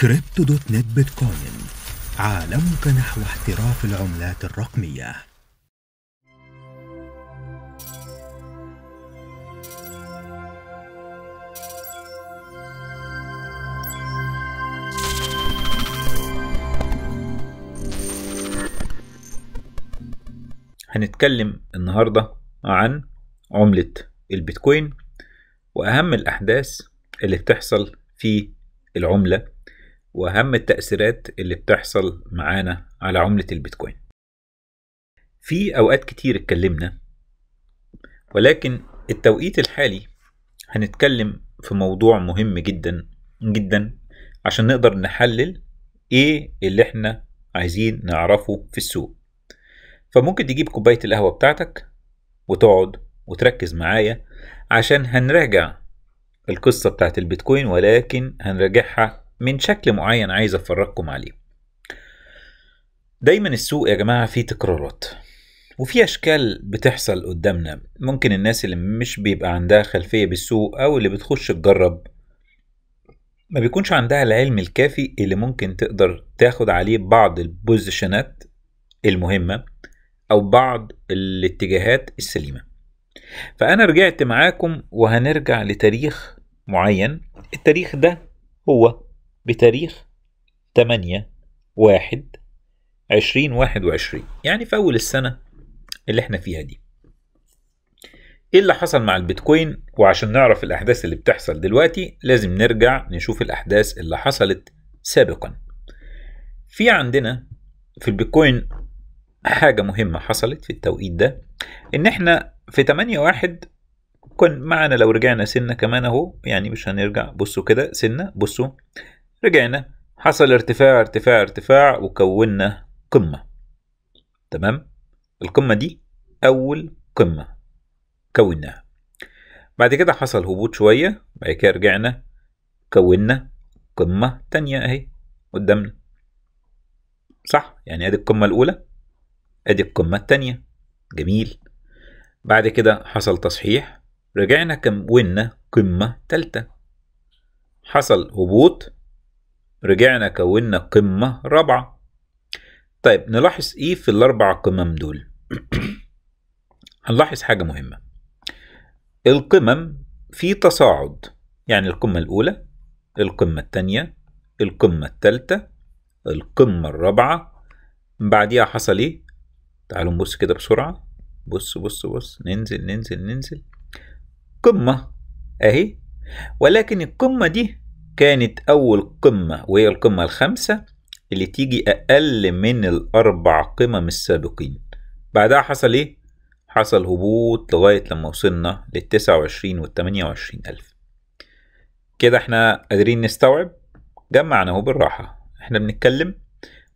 كريبتو دوت نت بيتكوين عالمك نحو احتراف العملات الرقمية هنتكلم النهاردة عن عملة البيتكوين وأهم الأحداث اللي بتحصل في العملة واهم التاثيرات اللي بتحصل معانا على عمله البيتكوين في اوقات كتير اتكلمنا ولكن التوقيت الحالي هنتكلم في موضوع مهم جدا جدا عشان نقدر نحلل ايه اللي احنا عايزين نعرفه في السوق فممكن تجيب كوباية القهوة بتاعتك وتقعد وتركز معايا عشان هنراجع القصة بتاعت البيتكوين ولكن هنراجعها من شكل معين عايز افرجكم عليه دايما السوق يا جماعه فيه تكرارات وفي اشكال بتحصل قدامنا ممكن الناس اللي مش بيبقى عندها خلفيه بالسوق او اللي بتخش تجرب ما بيكونش عندها العلم الكافي اللي ممكن تقدر تاخد عليه بعض البوزيشنات المهمه او بعض الاتجاهات السليمه فانا رجعت معاكم وهنرجع لتاريخ معين التاريخ ده هو بتاريخ 8 1 2021 يعني في أول السنة اللي احنا فيها دي ايه اللي حصل مع البيتكوين وعشان نعرف الأحداث اللي بتحصل دلوقتي لازم نرجع نشوف الأحداث اللي حصلت سابقا في عندنا في البيتكوين حاجة مهمة حصلت في التوقيت ده إن إحنا في 8 واحد كان معنا لو رجعنا سنة كمان أهو يعني مش هنرجع بصوا كده سنة بصوا رجعنا حصل ارتفاع ارتفاع ارتفاع وكونا قمة تمام القمة دي أول قمة كوناها بعد كده حصل هبوط شوية بعد كده رجعنا كونا قمة تانية أهي قدامنا صح يعني ادي القمة الأولى ادي القمة التانية جميل بعد كده حصل تصحيح رجعنا كونا قمة تالتة حصل هبوط رجعنا كونا قمة رابعة طيب نلاحظ ايه في الاربع قمم دول هنلاحظ حاجة مهمة القمم في تصاعد يعني القمة الأولى القمة التانية القمة التالتة القمة الرابعة بعديها حصل ايه تعالوا نبص كده بسرعة بص بص بص ننزل ننزل ننزل قمة اهي ولكن القمة دي كانت أول قمة وهي القمة الخامسة اللي تيجي أقل من الأربع قمم السابقين بعدها حصل إيه؟ حصل هبوط لغاية لما وصلنا للتسعة وعشرين والتمانية وعشرين ألف كده احنا قادرين نستوعب جمعنا اهو بالراحة احنا بنتكلم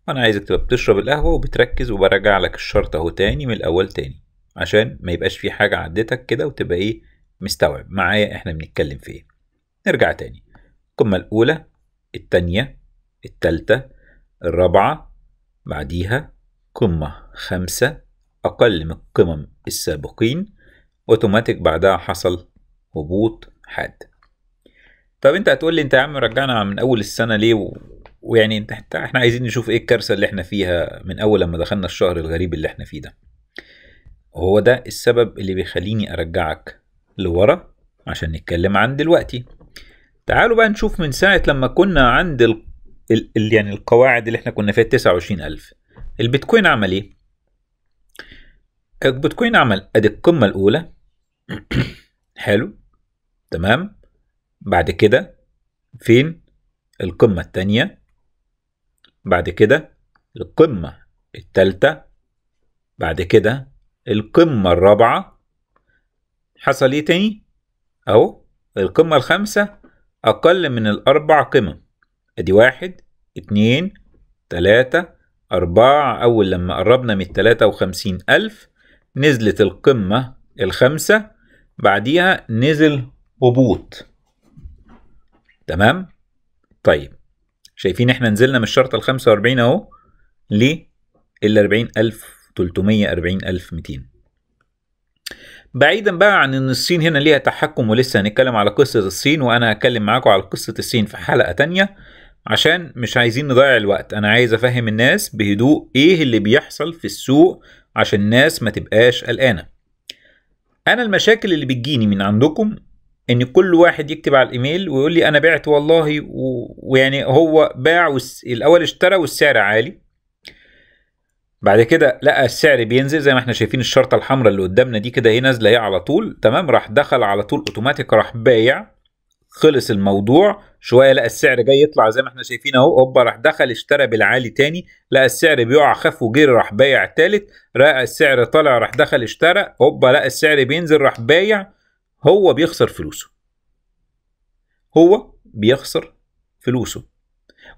وأنا عايزك تبقى بتشرب القهوة وبتركز وبرجع لك الشرط أهو تاني من الأول تاني عشان ما يبقاش في حاجة عدتك كده وتبقى إيه مستوعب معايا احنا بنتكلم في إيه نرجع تاني القمة الأولى التانية التالتة الرابعة بعديها قمة خمسة أقل من القمم السابقين أوتوماتيك بعدها حصل هبوط حاد طب انت هتقول لي انت يا عم رجعنا من اول السنه ليه و... ويعني انت حتى احنا عايزين نشوف ايه الكارثه اللي احنا فيها من اول لما دخلنا الشهر الغريب اللي احنا فيه ده هو ده السبب اللي بيخليني ارجعك لورا عشان نتكلم عن دلوقتي تعالوا بقى نشوف من ساعة لما كنا عند ال... ال... يعني القواعد اللي احنا كنا فيها 29000 البيتكوين عمل ايه؟ البيتكوين عمل ادي القمة الأولى حلو تمام بعد كده فين القمة التانية بعد كده القمة التالتة بعد كده القمة الرابعة حصل ايه تاني؟ اهو القمة الخامسة أقل من الأربع قمم أدي واحد اتنين تلاتة أربعة أول لما قربنا من التلاتة وخمسين ألف نزلت القمة الخمسة بعديها نزل هبوط تمام طيب شايفين احنا نزلنا من الشرطة الخمسة وأربعين أهو ليه الاربعين ألف تلتمية أربعين ألف ميتين بعيدا بقى عن ان الصين هنا ليها تحكم ولسه هنتكلم على قصه الصين وانا هتكلم معاكم على قصه الصين في حلقه تانية عشان مش عايزين نضيع الوقت انا عايز افهم الناس بهدوء ايه اللي بيحصل في السوق عشان الناس ما تبقاش قلقانه انا المشاكل اللي بتجيني من عندكم ان كل واحد يكتب على الايميل ويقول لي انا بعت والله و... ويعني هو باع والس... الاول اشترى والسعر عالي بعد كده لقى السعر بينزل زي ما احنا شايفين الشرطه الحمراء اللي قدامنا دي كده هي نازله ايه على طول تمام راح دخل على طول اوتوماتيك راح بايع خلص الموضوع شويه لقى السعر جاي يطلع زي ما احنا شايفين اهو هوبا راح دخل اشترى بالعالي تاني لقى السعر بيقع خاف وجري راح بايع تالت لقى السعر طالع راح دخل اشترى هوبا لقى السعر بينزل راح بايع هو بيخسر فلوسه هو بيخسر فلوسه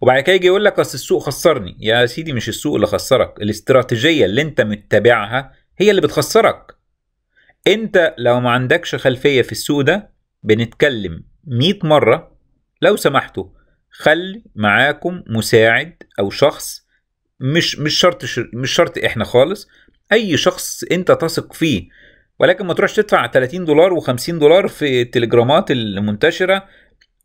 وبعد كده يجي يقول لك اصل السوق خسرني يا سيدي مش السوق اللي خسرك الاستراتيجيه اللي انت متبعها هي اللي بتخسرك انت لو ما عندكش خلفيه في السوق ده بنتكلم 100 مره لو سمحتوا خلي معاكم مساعد او شخص مش مش شرط مش شرط احنا خالص اي شخص انت تثق فيه ولكن ما تروحش تدفع 30 دولار و50 دولار في التليجرامات المنتشره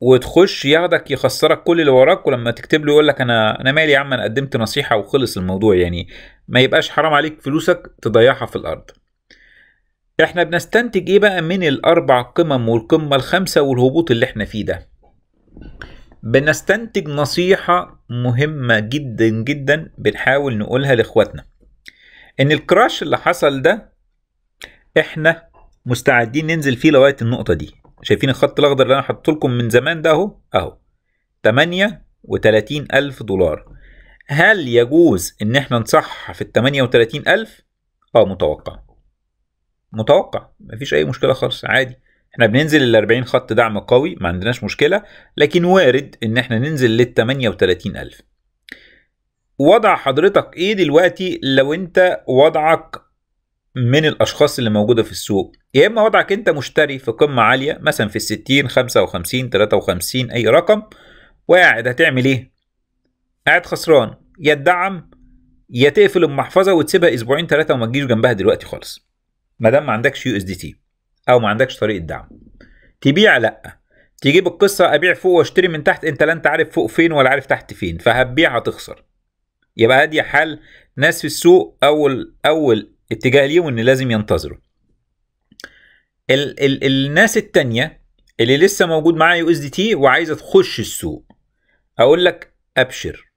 وتخش ياخدك يخسرك كل اللي وراك ولما تكتب له يقول لك انا انا مالي يا عم انا قدمت نصيحه وخلص الموضوع يعني ما يبقاش حرام عليك فلوسك تضيعها في الارض احنا بنستنتج ايه بقى من الاربع قمم والقمه الخمسه والهبوط اللي احنا فيه ده بنستنتج نصيحه مهمه جدا جدا بنحاول نقولها لاخواتنا ان الكراش اللي حصل ده احنا مستعدين ننزل فيه لغايه النقطه دي شايفين الخط الاخضر اللي انا حاطه لكم من زمان ده اهو اهو 38000 دولار هل يجوز ان احنا نصح في ال 38000 اه متوقع متوقع مفيش اي مشكله خالص عادي احنا بننزل ال 40 خط دعم قوي ما عندناش مشكله لكن وارد ان احنا ننزل لل 38000 وضع حضرتك ايه دلوقتي لو انت وضعك من الاشخاص اللي موجوده في السوق يا اما وضعك انت مشتري في قمه عاليه مثلا في 60 55 53 اي رقم وقاعد هتعمل ايه قاعد خسران يا تدعم يا تقفل المحفظه وتسيبها اسبوعين ثلاثه وما تجيش جنبها دلوقتي خالص ما دام ما عندكش يو اس دي تي او ما عندكش طريقه دعم تبيع لا تجيب القصه ابيع فوق واشتري من تحت انت لا انت عارف فوق فين ولا عارف تحت فين فهتبيع هتخسر يبقى ادي حال ناس في السوق اول اول اتجاه ليه وان لازم ينتظره ال ال الناس التانية اللي لسه موجود معاها يو اس دي تي وعايزه تخش السوق اقول لك ابشر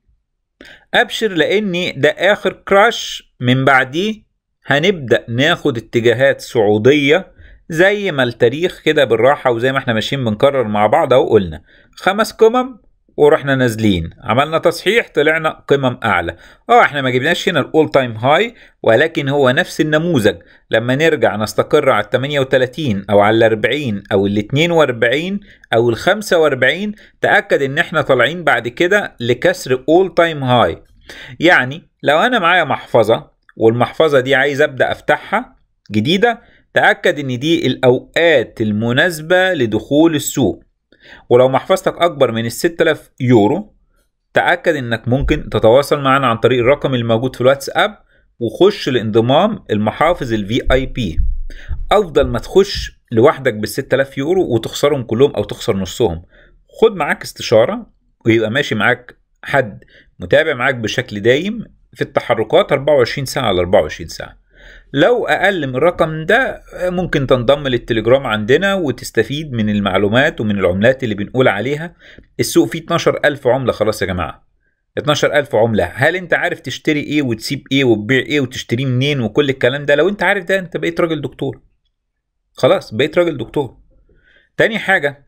ابشر لاني ده اخر كراش من بعديه هنبدا ناخد اتجاهات صعوديه زي ما التاريخ كده بالراحه وزي ما احنا ماشيين بنكرر مع بعض اهو قلنا خمس قمم ورحنا نازلين عملنا تصحيح طلعنا قمم اعلى اه احنا ما جبناش هنا الاول تايم هاي ولكن هو نفس النموذج لما نرجع نستقر على ال 38 او على ال 40 او ال 42 او ال 45 تاكد ان احنا طالعين بعد كده لكسر اول تايم هاي يعني لو انا معايا محفظه والمحفظه دي عايز ابدا افتحها جديده تاكد ان دي الاوقات المناسبه لدخول السوق ولو محفظتك أكبر من ال 6000 يورو تأكد إنك ممكن تتواصل معنا عن طريق الرقم الموجود في الواتساب وخش لانضمام المحافظ الفي اي بي أفضل ما تخش لوحدك بال 6000 يورو وتخسرهم كلهم أو تخسر نصهم خد معاك استشارة ويبقى ماشي معاك حد متابع معاك بشكل دايم في التحركات 24 ساعة على 24 ساعة لو اقل من الرقم ده ممكن تنضم للتليجرام عندنا وتستفيد من المعلومات ومن العملات اللي بنقول عليها السوق فيه 12000 عمله خلاص يا جماعه 12000 عملة هل انت عارف تشتري ايه وتسيب ايه وتبيع ايه وتشتريه منين وكل الكلام ده لو انت عارف ده انت بقيت راجل دكتور خلاص بقيت راجل دكتور تاني حاجة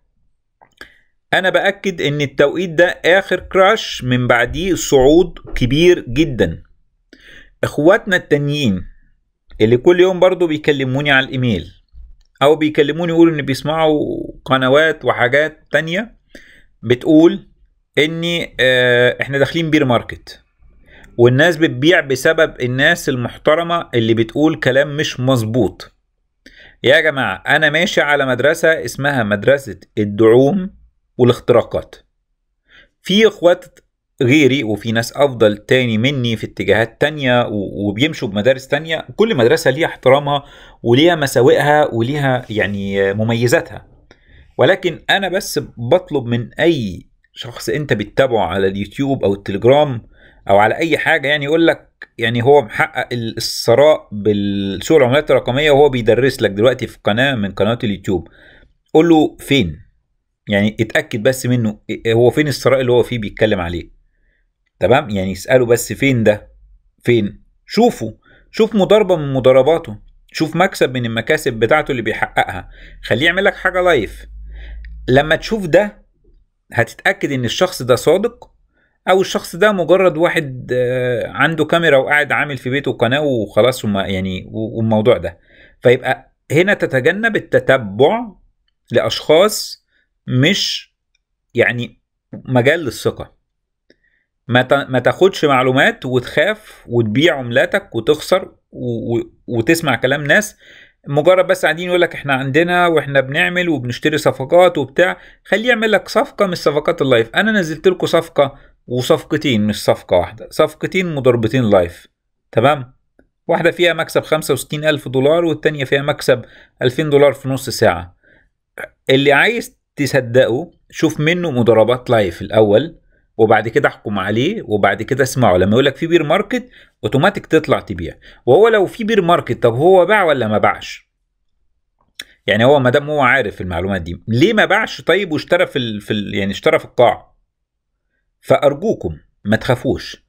انا باكد ان التوقيت ده اخر كراش من بعديه صعود كبير جدا اخواتنا التانيين اللي كل يوم برضو بيكلموني على الايميل او بيكلموني يقولوا ان بيسمعوا قنوات وحاجات تانية بتقول ان آه، احنا داخلين بير ماركت والناس بتبيع بسبب الناس المحترمة اللي بتقول كلام مش مظبوط يا جماعة أنا ماشي على مدرسة اسمها مدرسة الدعوم والاختراقات في إخوات غيري وفي ناس افضل تاني مني في اتجاهات تانية وبيمشوا بمدارس تانية كل مدرسة ليها احترامها وليها مساوئها وليها يعني مميزاتها ولكن انا بس بطلب من اي شخص انت بتتابعه على اليوتيوب او التليجرام او على اي حاجه يعني يقول لك يعني هو محقق الثراء بالسوق العملات الرقميه وهو بيدرس لك دلوقتي في قناه من قنوات اليوتيوب قول له فين يعني اتاكد بس منه إيه، هو فين الثراء اللي هو فيه بيتكلم عليه تمام يعني اساله بس فين ده فين شوفه شوف مضاربه من مضارباته شوف مكسب من المكاسب بتاعته اللي بيحققها خليه يعمل لك حاجه لايف لما تشوف ده هتتاكد ان الشخص ده صادق او الشخص ده مجرد واحد آه، عنده كاميرا وقاعد عامل في بيته قناه وخلاص وما يعني والموضوع ده فيبقى هنا تتجنب التتبع لاشخاص مش يعني مجال للثقه ما تاخدش معلومات وتخاف وتبيع عملاتك وتخسر وتسمع كلام ناس مجرد بس قاعدين يقول لك احنا عندنا واحنا بنعمل وبنشتري صفقات وبتاع خليه يعمل لك صفقه من صفقات اللايف انا نزلت لكم صفقه وصفقتين مش صفقه واحده صفقتين مضاربتين لايف تمام واحده فيها مكسب 65 الف دولار والتانية فيها مكسب 2000 دولار في نص ساعه اللي عايز تصدقه شوف منه مضاربات لايف الاول وبعد كده احكم عليه وبعد كده اسمعه لما يقول لك في بير ماركت اوتوماتيك تطلع تبيع وهو لو في بير ماركت طب هو باع ولا ما باعش يعني هو ما دام هو عارف المعلومات دي ليه ما باعش طيب واشترى في ال... في ال... يعني اشترى في القاع فارجوكم ما تخافوش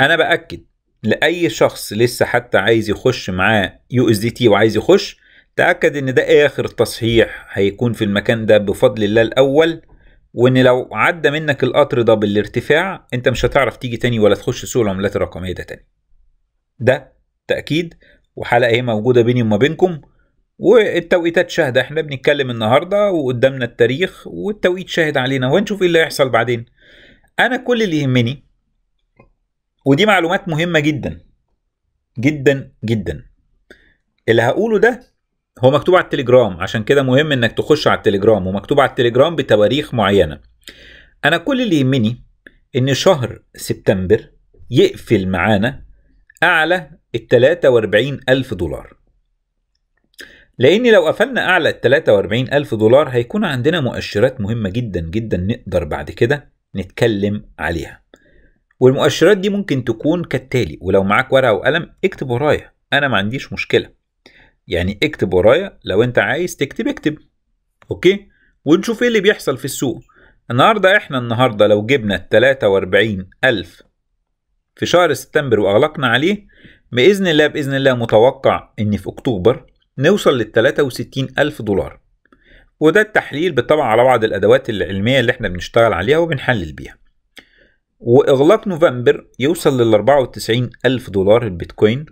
انا باكد لاي شخص لسه حتى عايز يخش معاه يو اس دي تي وعايز يخش تاكد ان ده اخر تصحيح هيكون في المكان ده بفضل الله الاول وان لو عدى منك القطر ده بالارتفاع انت مش هتعرف تيجي تاني ولا تخش سوق العملات الرقميه ده تاني ده تاكيد وحلقه ايه موجوده بيني وما بينكم والتوقيتات شاهده احنا بنتكلم النهارده وقدامنا التاريخ والتوقيت شاهد علينا وهنشوف ايه اللي هيحصل بعدين انا كل اللي يهمني ودي معلومات مهمه جدا جدا جدا اللي هقوله ده هو مكتوب على التليجرام عشان كده مهم انك تخش على التليجرام ومكتوب على التليجرام بتواريخ معينه انا كل اللي يهمني ان شهر سبتمبر يقفل معانا اعلى ال 43 الف دولار لان لو قفلنا اعلى ال 43 الف دولار هيكون عندنا مؤشرات مهمه جدا جدا نقدر بعد كده نتكلم عليها والمؤشرات دي ممكن تكون كالتالي ولو معاك ورقه وقلم اكتب ورايا انا ما عنديش مشكله يعني اكتب ورايا لو انت عايز تكتب اكتب اوكي ونشوف ايه اللي بيحصل في السوق النهارده احنا النهارده لو جبنا ال واربعين ألف في شهر سبتمبر واغلقنا عليه باذن الله باذن الله متوقع ان في اكتوبر نوصل لل وستين ألف دولار وده التحليل بالطبع على بعض الادوات العلميه اللي احنا بنشتغل عليها وبنحلل بيها واغلاق نوفمبر يوصل لل 94 ألف دولار البيتكوين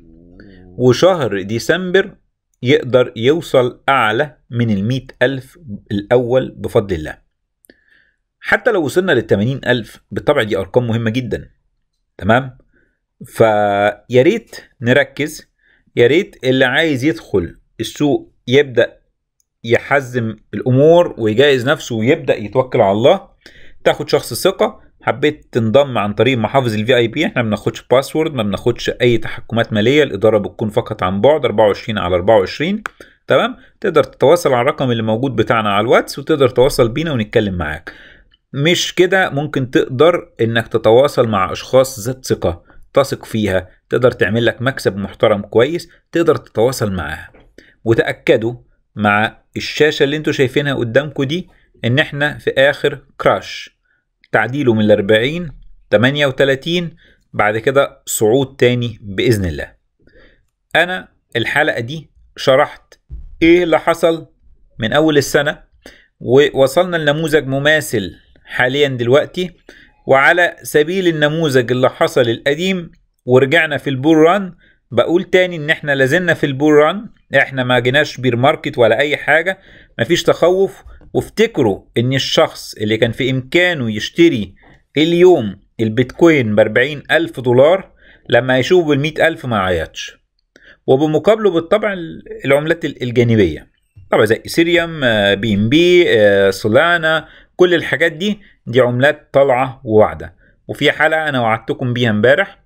وشهر ديسمبر يقدر يوصل أعلى من المئة ألف الأول بفضل الله حتى لو وصلنا للثمانين ألف بالطبع دي أرقام مهمة جدا تمام فيا ريت نركز يا ريت اللي عايز يدخل السوق يبدأ يحزم الأمور ويجهز نفسه ويبدأ يتوكل على الله تاخد شخص ثقة حبيت تنضم عن طريق محافظ الفي اي بي احنا ما بناخدش باسورد ما بناخدش اي تحكمات ماليه الاداره بتكون فقط عن بعد 24 على 24 تمام تقدر تتواصل على الرقم اللي موجود بتاعنا على الواتس وتقدر تتواصل بينا ونتكلم معاك مش كده ممكن تقدر انك تتواصل مع اشخاص ذات ثقه تثق فيها تقدر تعمل لك مكسب محترم كويس تقدر تتواصل معاها وتاكدوا مع الشاشه اللي انتوا شايفينها قدامكم دي ان احنا في اخر كراش تعديله من ال 40 38 بعد كده صعود تاني بإذن الله أنا الحلقة دي شرحت إيه اللي حصل من أول السنة ووصلنا لنموذج مماثل حاليا دلوقتي وعلى سبيل النموذج اللي حصل القديم ورجعنا في البول ران بقول تاني ان احنا لازلنا في البول ران احنا ما جيناش بير ماركت ولا اي حاجة مفيش تخوف وافتكروا ان الشخص اللي كان في امكانه يشتري اليوم البيتكوين باربعين الف دولار لما يشوف بالمئة الف ما عيطش وبمقابله بالطبع العملات الجانبية طبعا زي ايثيريوم بي ام بي سولانا كل الحاجات دي دي عملات طالعة وواعدة وفي حلقة انا وعدتكم بيها امبارح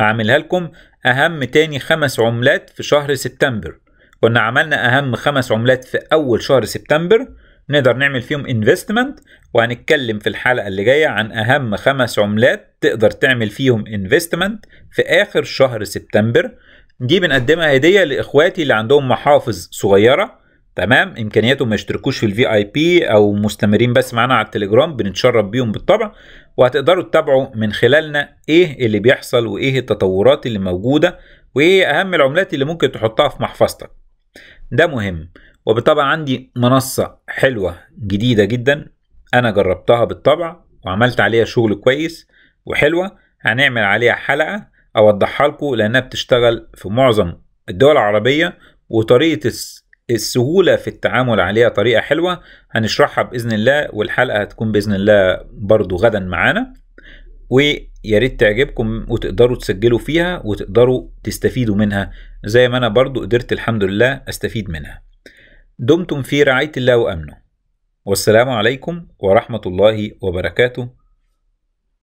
هعملها لكم اهم تاني خمس عملات في شهر سبتمبر كنا عملنا اهم خمس عملات في اول شهر سبتمبر نقدر نعمل فيهم انفستمنت وهنتكلم في الحلقه اللي جايه عن اهم خمس عملات تقدر تعمل فيهم انفستمنت في اخر شهر سبتمبر دي بنقدمها هديه لاخواتي اللي عندهم محافظ صغيره تمام امكانياتهم ما يشتركوش في الفي اي بي او مستمرين بس معانا على التليجرام بنتشرف بيهم بالطبع وهتقدروا تتابعوا من خلالنا ايه اللي بيحصل وايه التطورات اللي موجوده وايه اهم العملات اللي ممكن تحطها في محفظتك ده مهم وبالطبع عندي منصة حلوة جديدة جدا أنا جربتها بالطبع وعملت عليها شغل كويس وحلوة هنعمل عليها حلقة أوضحها لكم لأنها بتشتغل في معظم الدول العربية وطريقة السهولة في التعامل عليها طريقة حلوة هنشرحها بإذن الله والحلقة هتكون بإذن الله برضو غدا معانا وياريت تعجبكم وتقدروا تسجلوا فيها وتقدروا تستفيدوا منها زي ما أنا برضو قدرت الحمد لله أستفيد منها دمتم في رعاية الله وأمنه والسلام عليكم ورحمة الله وبركاته